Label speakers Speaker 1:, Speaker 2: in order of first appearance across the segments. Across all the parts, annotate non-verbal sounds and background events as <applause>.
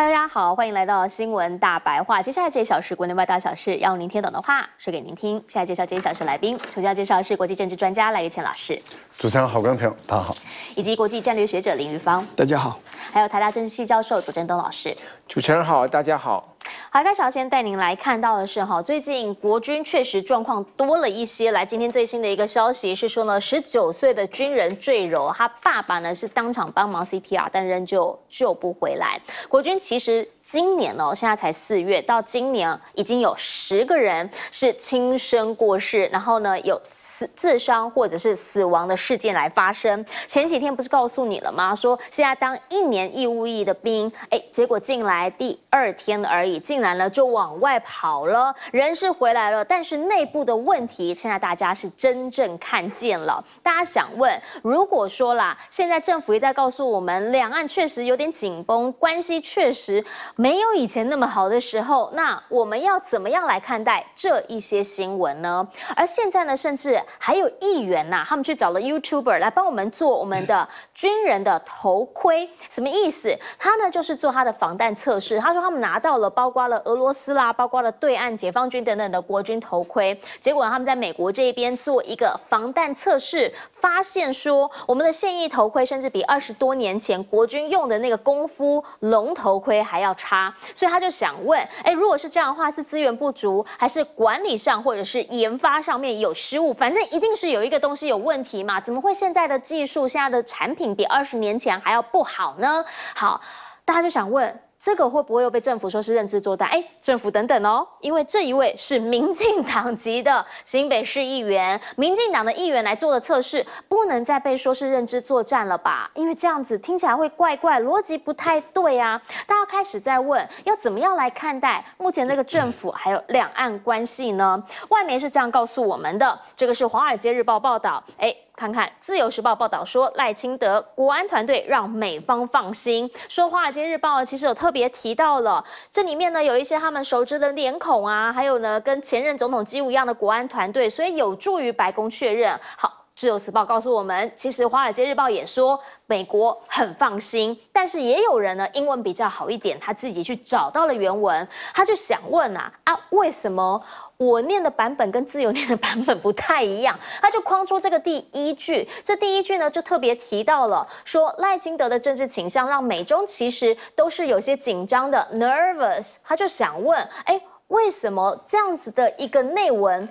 Speaker 1: 大家好，欢迎来到新闻大白话。接下来这一小时，国内外大小事，要您听懂的话，说给您听。现在介绍这一小时来宾，先要介绍是国际政治专家赖月倩老师。
Speaker 2: 主持人好，观众朋友大家好，
Speaker 1: 以及国际战略学者林玉芳，大家好，还有台大政治系教授左正东老师。
Speaker 3: 主持人好，大家好。
Speaker 1: 好，蔡少先带您来看到的是哈，最近国军确实状况多了一些。来，今天最新的一个消息是说呢，十九岁的军人坠楼，他爸爸呢是当场帮忙 CPR，但仍旧救不回来。国军其实今年哦，现在才四月，到今年已经有十个人是轻生过世，然后呢有死自伤或者是死亡的事件来发生。前几天不是告诉你了吗？说现在当一年义务役的兵，哎，结果进来第二天而已。进来了就往外跑了，人是回来了，但是内部的问题现在大家是真正看见了。大家想问，如果说啦，现在政府一再告诉我们，两岸确实有点紧绷，关系确实没有以前那么好的时候，那我们要怎么样来看待这一些新闻呢？而现在呢，甚至还有议员呐，他们去找了 YouTuber 来帮我们做我们的军人的头盔，什么意思？他呢就是做他的防弹测试，他说他们拿到了包。括了俄罗斯啦，包括了对岸解放军等等的国军头盔，结果他们在美国这边做一个防弹测试，发现说我们的现役头盔甚至比二十多年前国军用的那个功夫龙头盔还要差，所以他就想问：哎，如果是这样的话，是资源不足，还是管理上或者是研发上面有失误？反正一定是有一个东西有问题嘛？怎么会现在的技术、现在的产品比二十年前还要不好呢？好，大家就想问。这个会不会又被政府说是认知作战？哎，政府等等哦，因为这一位是民进党籍的新北市议员，民进党的议员来做的测试，不能再被说是认知作战了吧？因为这样子听起来会怪怪，逻辑不太对啊。大家开始在问，要怎么样来看待目前这个政府还有两岸关系呢？外媒是这样告诉我们的，这个是《华尔街日报》报道，哎。看看《自由时报》报道说，赖清德国安团队让美方放心。说《华尔街日报》其实有特别提到了，这里面呢有一些他们熟知的脸孔啊，还有呢跟前任总统基务一样的国安团队，所以有助于白宫确认。好，《自由时报》告诉我们，其实《华尔街日报》也说美国很放心，但是也有人呢英文比较好一点，他自己去找到了原文，他就想问啊啊为什么？我念的版本跟自由念的版本不太一样，他就框出这个第一句，这第一句呢就特别提到了，说赖金德的政治倾向让美中其实都是有些紧张的，nervous。他就想问，哎，为什么这样子的一个内文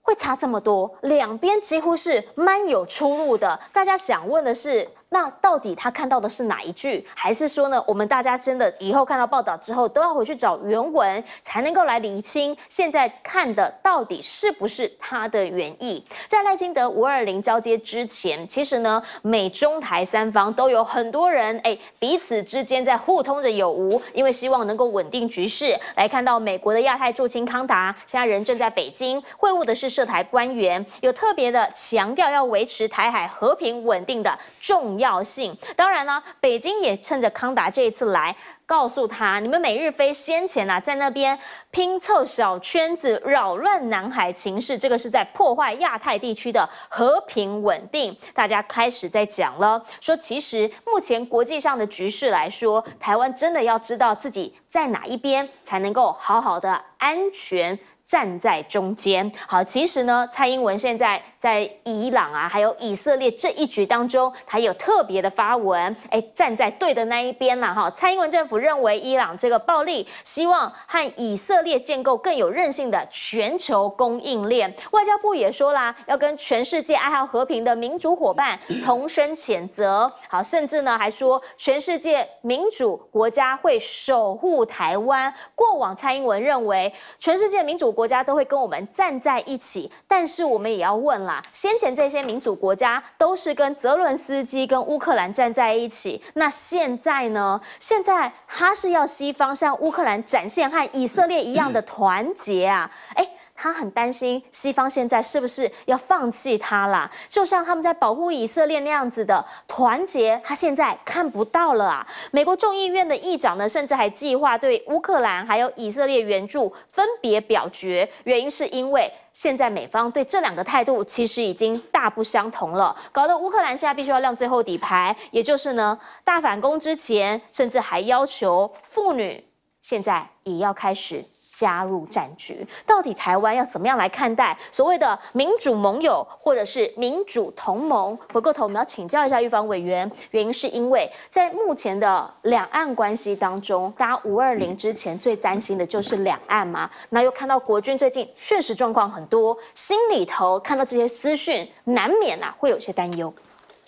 Speaker 1: 会差这么多？两边几乎是蛮有出入的。大家想问的是。那到底他看到的是哪一句，还是说呢？我们大家真的以后看到报道之后，都要回去找原文，才能够来理清现在看的到底是不是他的原意。在赖金德五二零交接之前，其实呢，美中台三方都有很多人，哎，彼此之间在互通着有无，因为希望能够稳定局势。来看到美国的亚太驻清康达，现在人正在北京会晤的是涉台官员，有特别的强调要维持台海和平稳定的重。要性，当然呢，北京也趁着康达这一次来告诉他，你们美日菲先前啊在那边拼凑小圈子，扰乱南海情势，这个是在破坏亚太地区的和平稳定。大家开始在讲了，说其实目前国际上的局势来说，台湾真的要知道自己在哪一边，才能够好好的安全。站在中间好，其实呢，蔡英文现在在伊朗啊，还有以色列这一局当中，他有特别的发文，哎，站在对的那一边啦哈。蔡英文政府认为伊朗这个暴力，希望和以色列建构更有韧性的全球供应链。外交部也说啦，要跟全世界爱好和平的民主伙伴 <coughs> 同声谴责。好，甚至呢还说全世界民主国家会守护台湾。过往蔡英文认为全世界民主。国家都会跟我们站在一起，但是我们也要问啦。先前这些民主国家都是跟泽伦斯基、跟乌克兰站在一起，那现在呢？现在他是要西方向乌克兰展现和以色列一样的团结啊？哎。他很担心西方现在是不是要放弃他啦？就像他们在保护以色列那样子的团结，他现在看不到了啊！美国众议院的议长呢，甚至还计划对乌克兰还有以色列援助分别表决，原因是因为现在美方对这两个态度其实已经大不相同了，搞得乌克兰现在必须要亮最后底牌，也就是呢大反攻之前，甚至还要求妇女现在也要开始。加入战局，到底台湾要怎么样来看待所谓的民主盟友或者是民主同盟？回过头，我们要请教一下预防委员，原因是因为在目前的两岸关系当中，家五二零之前最担心的就是两岸嘛。那又看到国军最近确实状况很多，心里头看到这些资讯，难免啊会有些担忧。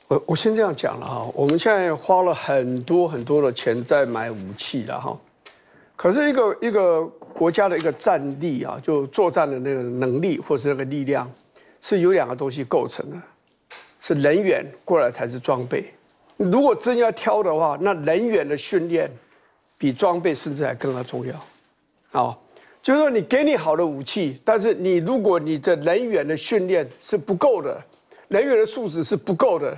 Speaker 4: 我我先这样讲了哈，我们现在花了很多很多的钱在买武器了哈。可是，一个一个国家的一个战力啊，就作战的那个能力或是那个力量，是有两个东西构成的，是人员过来才是装备。如果真要挑的话，那人员的训练比装备甚至还更加重要。啊，就是说，你给你好的武器，但是你如果你的人员的训练是不够的，人员的素质是不够的，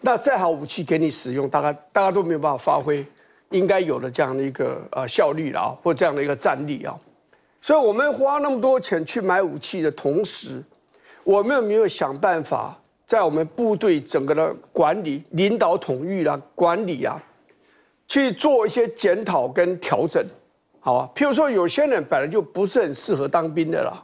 Speaker 4: 那再好武器给你使用，大概大家都没有办法发挥。应该有了这样的一个呃效率啦，啊，或这样的一个战力啊，所以，我们花那么多钱去买武器的同时，我们有没有想办法在我们部队整个的管理、领导、统御啦、管理啊，去做一些检讨跟调整，好啊，譬如说，有些人本来就不是很适合当兵的啦，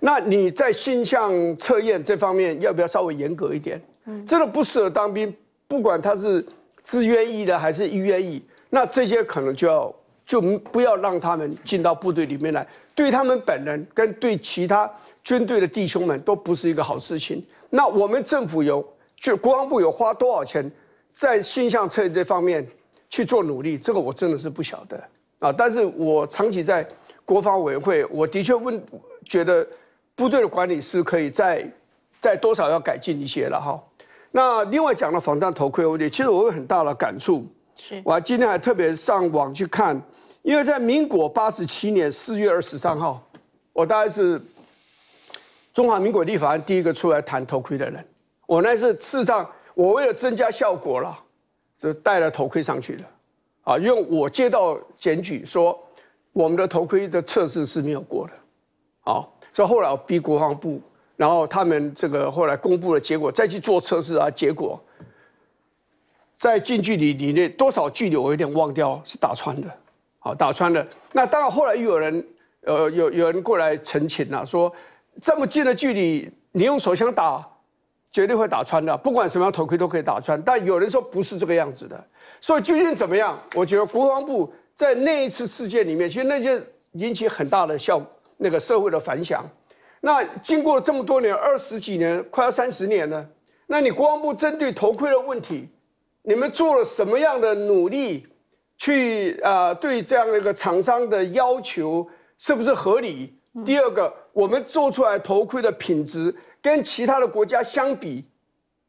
Speaker 4: 那你在性向测验这方面要不要稍微严格一点？嗯，真的不适合当兵，不管他是自愿意的还是不愿意。那这些可能就要就不要让他们进到部队里面来，对他们本人跟对其他军队的弟兄们都不是一个好事情。那我们政府有，就国防部有花多少钱在形象测验这方面去做努力，这个我真的是不晓得啊。但是我长期在国防委员会，我的确问觉得部队的管理是可以在在多少要改进一些了哈。那另外讲到防弹头盔问题，其实我有很大的感触。我今天还特别上网去看，因为在民国八十七年四月二十三号，我大概是中华民国立法院第一个出来谈头盔的人。我那是事实上，我为了增加效果了，就戴了头盔上去了啊。因为我接到检举说，我们的头盔的测试是没有过的，啊，所以后来我逼国防部，然后他们这个后来公布了结果，再去做测试啊，结果。在近距离里，面多少距离我有点忘掉，是打穿的，好打穿的。那当然，后来又有人，呃，有有人过来澄清了，说这么近的距离，你用手枪打，绝对会打穿的，不管什么样头盔都可以打穿。但有人说不是这个样子的，所以究竟怎么样？我觉得国防部在那一次事件里面，其实那件引起很大的效那个社会的反响。那经过这么多年，二十几年，快要三十年了，那你国防部针对头盔的问题？你们做了什么样的努力，去啊对这样的一个厂商的要求是不是合理？第二个，我们做出来头盔的品质跟其他的国家相比，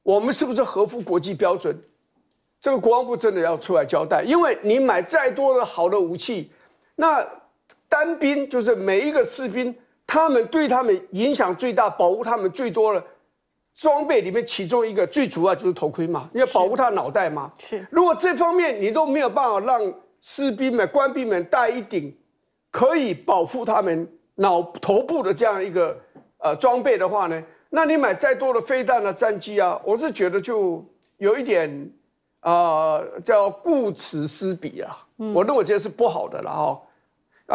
Speaker 4: 我们是不是合乎国际标准？这个国防部真的要出来交代，因为你买再多的好的武器，那单兵就是每一个士兵，他们对他们影响最大，保护他们最多了。装备里面其中一个最主要就是头盔嘛，你要保护他脑袋嘛。是，如果这方面你都没有办法让士兵们、官兵们戴一顶可以保护他们脑头部的这样一个呃装备的话呢，那你买再多的飞弹啊、战机啊，我是觉得就有一点，啊，叫顾此失彼嗯、我认为这是不好的了哈，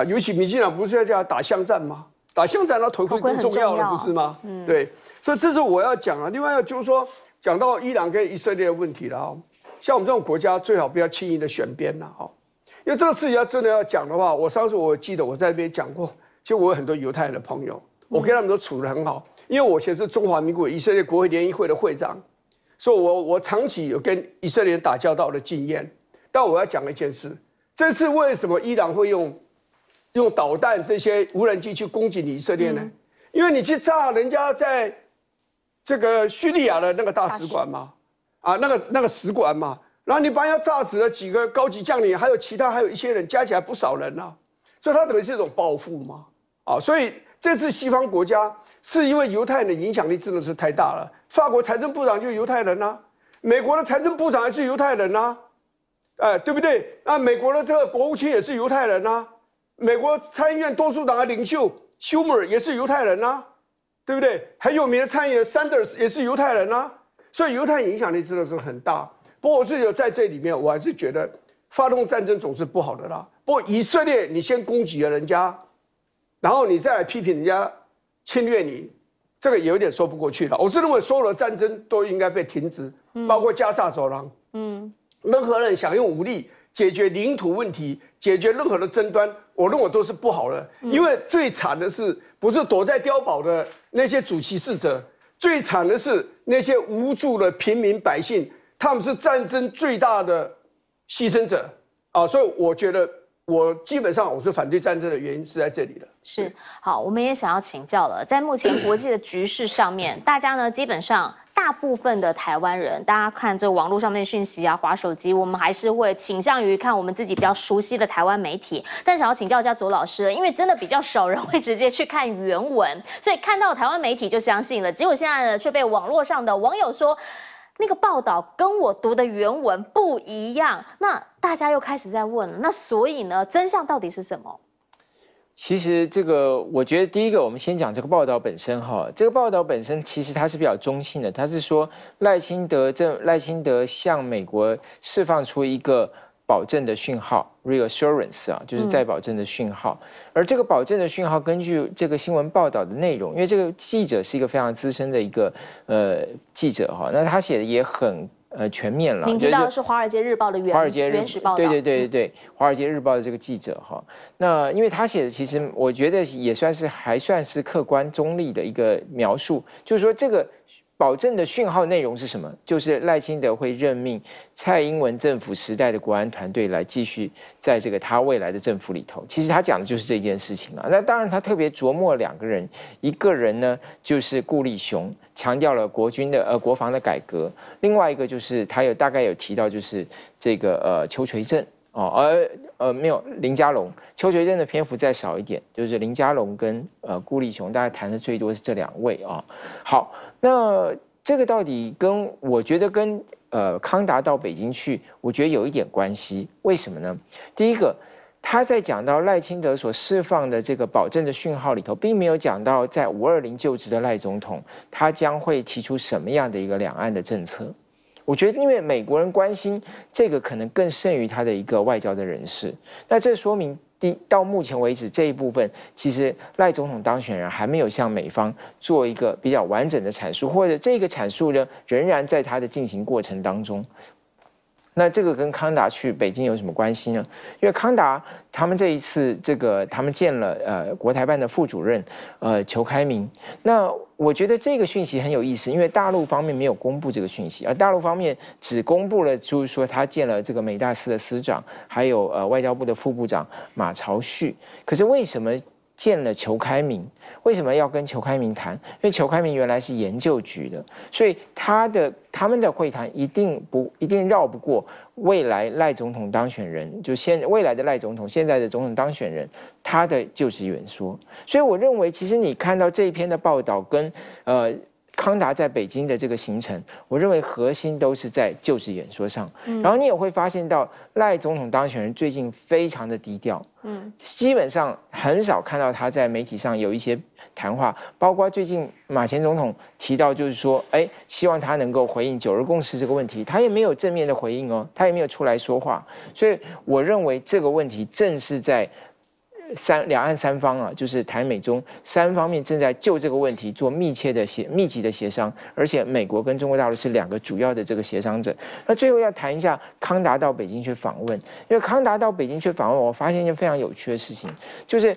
Speaker 4: 啊，尤其民进党不是要叫打巷战吗？打现战那头盔更重要了，不是吗？嗯，对，所以这是我要讲啊。另外就是说，讲到伊朗跟以色列的问题了啊。像我们这种国家，最好不要轻易的选边了啊。因为这个事情要真的要讲的话，我上次我记得我在那边讲过，实我有很多犹太人的朋友，我跟他们都处得很好，因为我以前是中华民国以色列国会联谊会的会长，所以我我长期有跟以色列人打交道的经验。但我要讲一件事，这次为什么伊朗会用？用导弹这些无人机去攻击以色列呢？因为你去炸人家在这个叙利亚的那个大使馆嘛，啊，那个那个使馆嘛，然后你把要炸死了几个高级将领，还有其他还有一些人，加起来不少人呢，所以他等于是一种报复嘛，啊，所以这次西方国家是因为犹太人的影响力真的是太大了，法国财政部长就是犹太人呐，美国的财政部长也是犹太人呐，哎，对不对？那美国的这个国务卿也是犹太人呐。美国参议院多数党的领袖 Schumer 也是犹太人呐，对不对？很有名的参议员 Sanders 也是犹太人呐，所以犹太影响力真的是很大。不过是有在这里面，我还是觉得发动战争总是不好的啦。不过以色列，你先攻击了人家，然后你再来批评人家侵略你，这个也有点说不过去了。我是认为所有的战争都应该被停止，包括加沙走廊。嗯，任何人想用武力解决领土问题。解决任何的争端，我认为都是不好的，因为最惨的是不是躲在碉堡的那些主骑士者，最惨的是那些无助的平民百姓，他们是战争最大的牺牲者啊！所以我觉得，我基本上我是反对战争的原因是在这里的。
Speaker 1: 是好，我们也想要请教了，在目前国际的局势上面，大家呢基本上。大部分的台湾人，大家看这网络上面讯息啊，划手机，我们还是会倾向于看我们自己比较熟悉的台湾媒体。但想要请教一下左老师，因为真的比较少人会直接去看原文，所以看到台湾媒体就相信了。结果现在呢，却被网络上的网友说，那个报道跟我读的原文不一样。那大家又开始在问，那所以呢，真相到底是什么？
Speaker 3: 其实这个，我觉得第一个，我们先讲这个报道本身哈。这个报道本身其实它是比较中性的，它是说赖清德这赖清德向美国释放出一个保证的讯号 （reassurance） 啊，就是再保证的讯号。而这个保证的讯号，根据这个新闻报道的内容，因为这个记者是一个非常资深的一个呃记者哈，那他写的也很。呃，全面了。提知道是
Speaker 1: 《华尔街日报》的原华尔街原始报道。对对对对
Speaker 3: 对，《华尔街日报》的这个记者哈，那因为他写的其实我觉得也算是还算是客观中立的一个描述，就是说这个。保证的讯号内容是什么？就是赖清德会任命蔡英文政府时代的国安团队来继续在这个他未来的政府里头。其实他讲的就是这件事情啊。那当然他特别琢磨两个人，一个人呢就是顾立雄，强调了国军的呃国防的改革；另外一个就是他有大概有提到就是这个呃邱垂正。哦，而呃没有林家龙、邱学正的篇幅再少一点，就是林家龙跟呃辜立雄，大家谈的最多是这两位啊。好，那这个到底跟我觉得跟呃康达到北京去，我觉得有一点关系，为什么呢？第一个，他在讲到赖清德所释放的这个保证的讯号里头，并没有讲到在五二零就职的赖总统，他将会提出什么样的一个两岸的政策。我觉得，因为美国人关心这个可能更胜于他的一个外交的人士，那这说明第到目前为止这一部分，其实赖总统当选人还没有向美方做一个比较完整的阐述，或者这个阐述呢，仍然在他的进行过程当中。那这个跟康达去北京有什么关系呢？因为康达他们这一次这个他们见了呃国台办的副主任呃裘开明。那我觉得这个讯息很有意思，因为大陆方面没有公布这个讯息，而大陆方面只公布了就是说他见了这个美大使的司长，还有呃外交部的副部长马朝旭。可是为什么？见了裘开明，为什么要跟裘开明谈？因为裘开明原来是研究局的，所以他的他们的会谈一定不一定绕不过未来赖总统当选人，就现未来的赖总统，现在的总统当选人他的就职演说。所以我认为，其实你看到这一篇的报道跟呃。康达在北京的这个行程，我认为核心都是在就职演说上。然后你也会发现到赖总统当选人最近非常的低调，嗯，基本上很少看到他在媒体上有一些谈话。包括最近马前总统提到，就是说，哎，希望他能够回应九二共识这个问题，他也没有正面的回应哦，他也没有出来说话。所以我认为这个问题正是在。三两岸三方啊，就是台美中三方面正在就这个问题做密切的协、密集的协商，而且美国跟中国大陆是两个主要的这个协商者。那最后要谈一下康达到北京去访问，因为康达到北京去访问，我发现一件非常有趣的事情，就是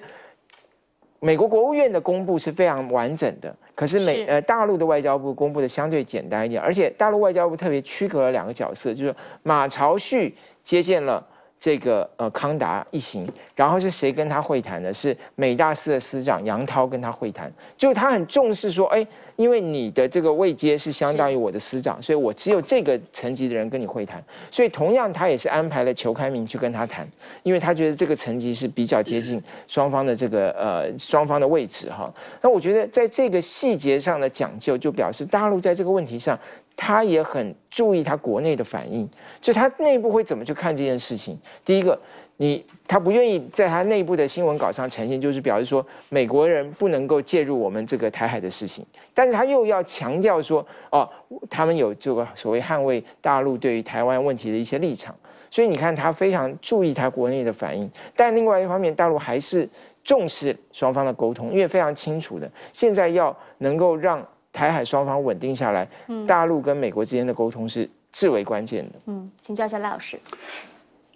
Speaker 3: 美国国务院的公布是非常完整的，可是美呃大陆的外交部公布的相对简单一点，而且大陆外交部特别区隔了两个角色，就是马朝旭接见了。这个呃康达一行，然后是谁跟他会谈呢？是美大司的司长杨涛跟他会谈，就他很重视说，哎，因为你的这个位阶是相当于我的司长，所以我只有这个层级的人跟你会谈，所以同样他也是安排了裘开明去跟他谈，因为他觉得这个层级是比较接近双方的这个呃双方的位置哈。那我觉得在这个细节上的讲究，就表示大陆在这个问题上。他也很注意他国内的反应，就他内部会怎么去看这件事情。第一个，你他不愿意在他内部的新闻稿上呈现，就是表示说美国人不能够介入我们这个台海的事情，但是他又要强调说，哦，他们有这个所谓捍卫大陆对于台湾问题的一些立场。所以你看，他非常注意他国内的反应，但另外一方面，大陆还是重视双方的沟通，因为非常清楚的，现在要能够让。台海双方稳定下来，大陆跟美国之间的沟通是最为关键的。
Speaker 1: 嗯，请教一下赖老师。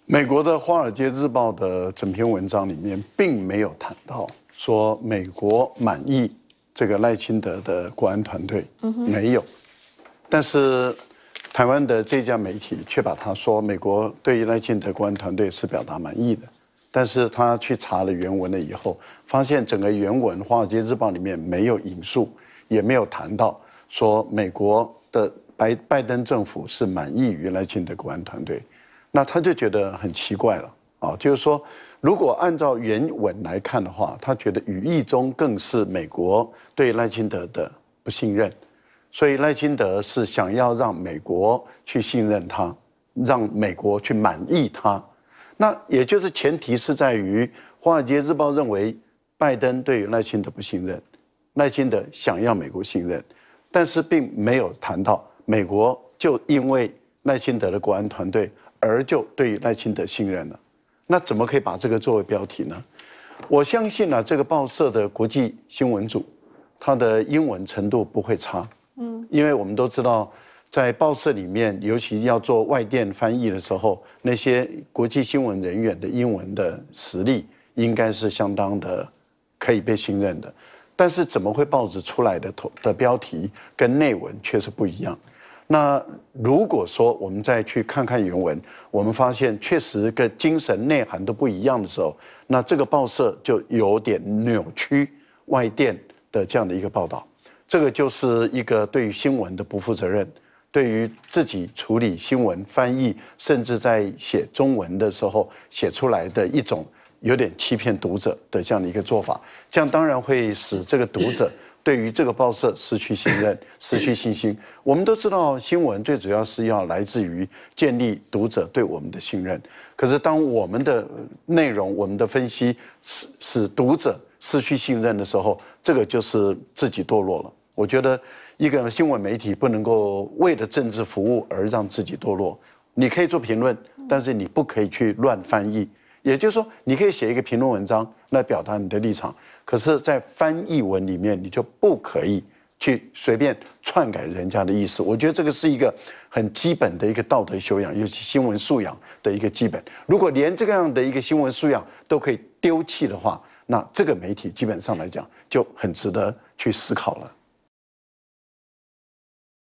Speaker 2: 美国的《华尔街日报》的整篇文章里面，并没有谈到说美国满意这个赖清德的国安团队，没有。但是，台湾的这家媒体却把他说美国对赖清德国安团队是表达满意的。但是他去查了原文了以后，发现整个原文《华尔街日报》里面没有引述。也没有谈到说美国的拜拜登政府是满意于赖清德国安团队，那他就觉得很奇怪了啊，就是说如果按照原文来看的话，他觉得语义中更是美国对赖清德的不信任，所以赖清德是想要让美国去信任他，让美国去满意他，那也就是前提是在于《华尔街日报》认为拜登对赖清德不信任。赖清德想要美国信任，但是并没有谈到美国就因为赖清德的国安团队而就对赖清德信任了。那怎么可以把这个作为标题呢？我相信啊，这个报社的国际新闻组，他的英文程度不会差。嗯，因为我们都知道，在报社里面，尤其要做外电翻译的时候，那些国际新闻人员的英文的实力应该是相当的，可以被信任的。但是怎么会报纸出来的头的标题跟内文确实不一样？那如果说我们再去看看原文，我们发现确实跟精神内涵都不一样的时候，那这个报社就有点扭曲外电的这样的一个报道。这个就是一个对于新闻的不负责任，对于自己处理新闻翻译，甚至在写中文的时候写出来的一种。有点欺骗读者的这样的一个做法，这样当然会使这个读者 <clears throat> 对于这个报社失去信任、失去信心。我们都知道，新闻最主要是要来自于建立读者对我们的信任。可是，当我们的内容、我们的分析使读者失去信任的时候，这个就是自己堕落了。我觉得，一个新闻媒体不能够为了政治服务而让自己堕落。你可以做评论，但是你不可以去乱翻译。也就是说，你可以写一个评论文章来表达你的立场，可是，在翻译文里面，你就不可以去随便篡改人家的意思。我觉得这个是一个很基本的一个道德修养，尤其新闻素养的一个基本。如果连这样的一个新闻素养都可以丢弃的话，那这个媒体基本上来讲就很值得去思考了。